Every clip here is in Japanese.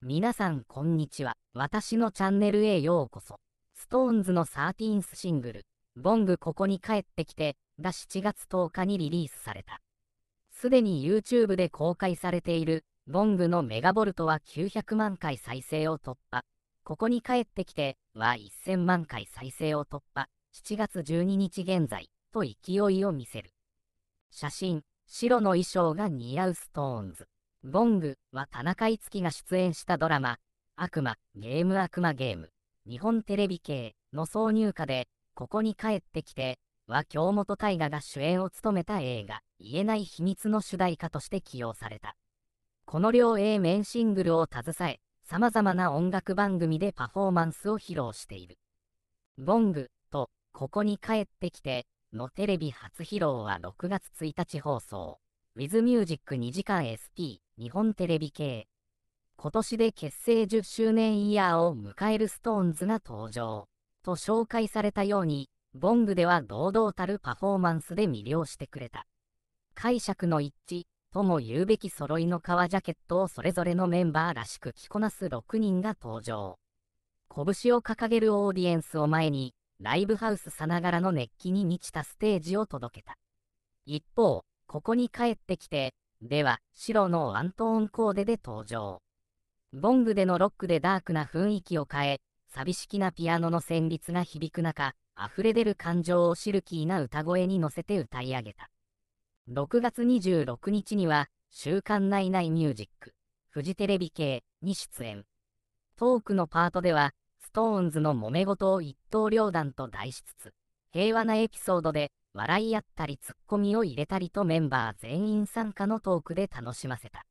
皆さんこんにちは。私のチャンネルへようこそ。SixTONES の 13th シングル、ボングここに帰ってきて、が7月10日にリリースされた。すでに YouTube で公開されている、ボングのメガボルトは900万回再生を突破。ここに帰ってきて、は1000万回再生を突破。7月12日現在、と勢いを見せる。写真、白の衣装が似合う SixTONES。ボングは田中樹が出演したドラマ、悪魔、ゲーム悪魔ゲーム、日本テレビ系の挿入歌で、ここに帰ってきて、は京本大我が主演を務めた映画、言えない秘密の主題歌として起用された。この両 A 面シングルを携え、様々な音楽番組でパフォーマンスを披露している。ボングと、ここに帰ってきて、のテレビ初披露は6月1日放送。ウィズミュージック2時間 s p 日本テレビ系今年で結成10周年イヤーを迎えるストーンズが登場と紹介されたようにボングでは堂々たるパフォーマンスで魅了してくれた解釈の一致とも言うべき揃いの革ジャケットをそれぞれのメンバーらしく着こなす6人が登場拳を掲げるオーディエンスを前にライブハウスさながらの熱気に満ちたステージを届けた一方ここに帰ってきて、では、白のアントーンコーデで登場。ボングでのロックでダークな雰囲気を変え、寂しきなピアノの旋律が響く中、溢れ出る感情をシルキーな歌声に乗せて歌い上げた。6月26日には、週刊ナイナイミュージック、フジテレビ系に出演。トークのパートでは、ストーンズの揉め事を一刀両断と題しつつ、平和なエピソードで笑い合ったりツッコミを入れたりとメンバー全員参加のトークで楽しませた。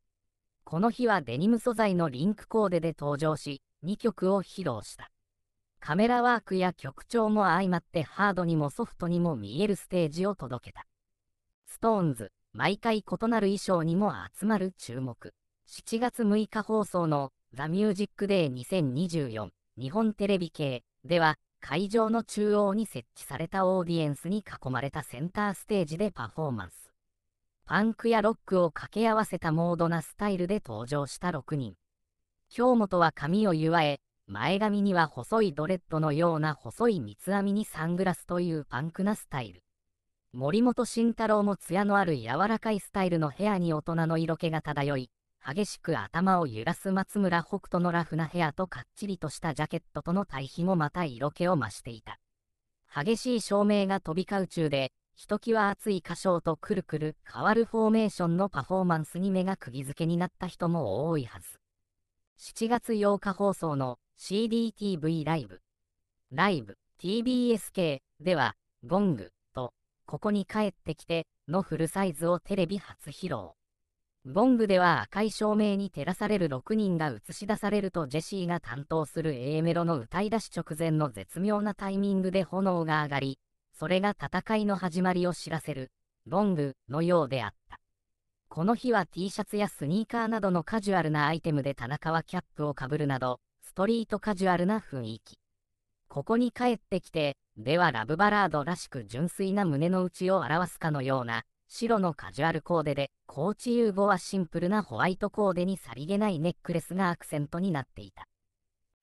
この日はデニム素材のリンクコーデで登場し、2曲を披露した。カメラワークや曲調も相まってハードにもソフトにも見えるステージを届けた。ストーンズ毎回異なる衣装にも集まる注目。7月6日放送の The Music Day 2024日本テレビ系では会場の中央に設置されたオーディエンスに囲まれたセンターステージでパフォーマンス。パンクやロックを掛け合わせたモードなスタイルで登場した6人。京本は髪を結わえ、前髪には細いドレッドのような細い三つ編みにサングラスというパンクなスタイル。森本慎太郎も艶のある柔らかいスタイルの部屋に大人の色気が漂い、激しく頭を揺らす松村北斗のラフなヘアとかっちりとしたジャケットとの対比もまた色気を増していた。激しい照明が飛び交う中で、ひときわ熱い歌唱とくるくる変わるフォーメーションのパフォーマンスに目が釘付けになった人も多いはず。7月8日放送の CDTV ライブ、ライブ TBSK では、ゴングと、ここに帰ってきてのフルサイズをテレビ初披露。ボングでは赤い照明に照らされる6人が映し出されるとジェシーが担当する A メロの歌い出し直前の絶妙なタイミングで炎が上がり、それが戦いの始まりを知らせる、ボングのようであった。この日は T シャツやスニーカーなどのカジュアルなアイテムで田中はキャップをかぶるなど、ストリートカジュアルな雰囲気。ここに帰ってきて、ではラブバラードらしく純粋な胸の内を表すかのような、白のカジュアルコーデで、コーチユーゴはシンプルなホワイトコーデにさりげないネックレスがアクセントになっていた。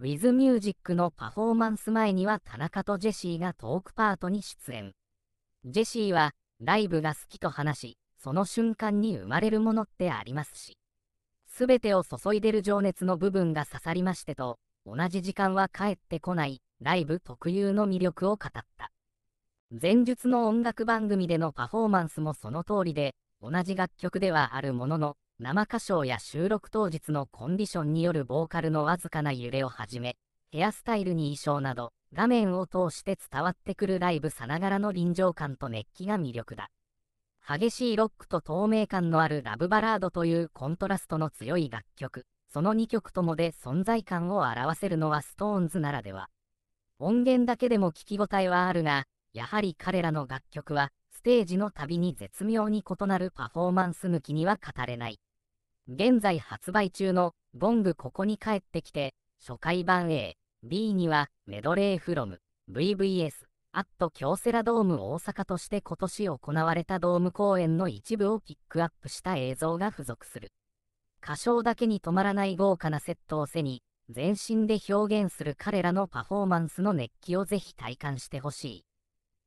ウィズミュージックのパフォーマンス前には田中とジェシーがトークパートに出演。ジェシーは、ライブが好きと話し、その瞬間に生まれるものってありますし。すべてを注いでる情熱の部分が刺さりましてと、同じ時間は帰ってこない、ライブ特有の魅力を語った。前述の音楽番組でのパフォーマンスもその通りで、同じ楽曲ではあるものの、生歌唱や収録当日のコンディションによるボーカルのわずかな揺れをはじめ、ヘアスタイルに衣装など、画面を通して伝わってくるライブさながらの臨場感と熱気が魅力だ。激しいロックと透明感のあるラブバラードというコントラストの強い楽曲、その2曲ともで存在感を表せるのは SixTONES ならでは。音源だけでも聞き応えはあるが、やはり彼らの楽曲はステージのびに絶妙に異なるパフォーマンス向きには語れない。現在発売中のボングここに帰ってきて初回版 A、B にはメドレーフロム、VVS、アット京セラドーム大阪として今年行われたドーム公演の一部をピックアップした映像が付属する。歌唱だけに止まらない豪華なセットを背に、全身で表現する彼らのパフォーマンスの熱気をぜひ体感してほしい。